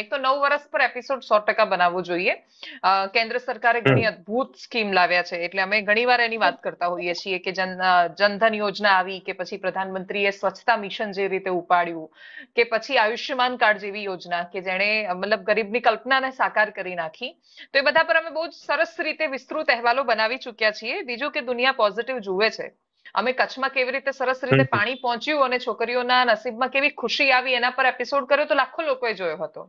એક તો નવ વર્ષ પર એપિસોડ સો ટકા બનાવવો જોઈએ કેન્દ્ર સરકારે ઘણી અદભુત સ્કીમ લાવ્યા છે એટલે અમે ઘણીવાર એની વાત કરતા હોઈએ છીએ કે જન જનધન યોજના આવી કે પછી પ્રધાનમંત્રીએ સ્વચ્છતા મિશન જે રીતે ઉપાડ્યું કે પછી આયુષ્યમાન કાર્ડ જેવી યોજના કે જેણે મતલબ ગરીબની કલ્પનાને સાકાર કરી નાખી તો એ બધા પર અમે બહુ સરસ રીતે વિસ્તૃત અહેવાલો બનાવી ચુક્યા છીએ બીજું કે દુનિયા પોઝિટિવ જુએ છે અમે કચ્છમાં કેવી રીતે સરસ રીતે પાણી પહોંચ્યું અને છોકરીઓના નસીબમાં કેવી ખુશી આવી એના પર એપિસોડ કર્યો તો લાખો લોકોએ જોયો હતો